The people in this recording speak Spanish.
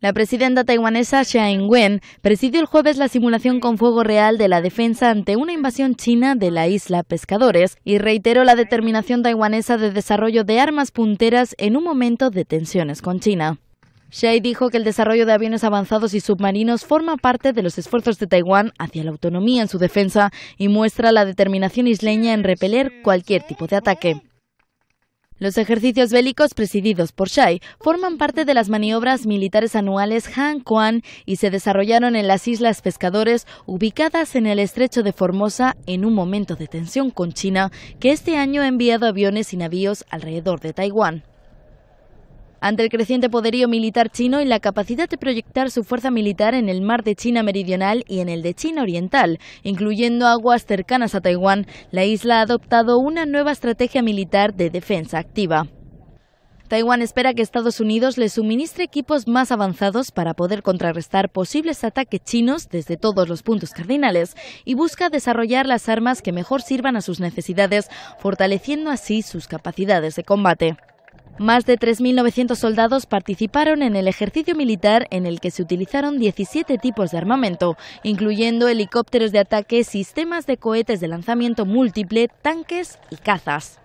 La presidenta taiwanesa Xia Ing-wen presidió el jueves la simulación con fuego real de la defensa ante una invasión china de la isla Pescadores y reiteró la determinación taiwanesa de desarrollo de armas punteras en un momento de tensiones con China. Shai dijo que el desarrollo de aviones avanzados y submarinos forma parte de los esfuerzos de Taiwán hacia la autonomía en su defensa y muestra la determinación isleña en repeler cualquier tipo de ataque. Los ejercicios bélicos presididos por Shai forman parte de las maniobras militares anuales Han Kuan y se desarrollaron en las Islas Pescadores ubicadas en el estrecho de Formosa en un momento de tensión con China, que este año ha enviado aviones y navíos alrededor de Taiwán. Ante el creciente poderío militar chino y la capacidad de proyectar su fuerza militar en el mar de China Meridional y en el de China Oriental, incluyendo aguas cercanas a Taiwán, la isla ha adoptado una nueva estrategia militar de defensa activa. Taiwán espera que Estados Unidos le suministre equipos más avanzados para poder contrarrestar posibles ataques chinos desde todos los puntos cardinales y busca desarrollar las armas que mejor sirvan a sus necesidades, fortaleciendo así sus capacidades de combate. Más de 3.900 soldados participaron en el ejercicio militar en el que se utilizaron 17 tipos de armamento, incluyendo helicópteros de ataque, sistemas de cohetes de lanzamiento múltiple, tanques y cazas.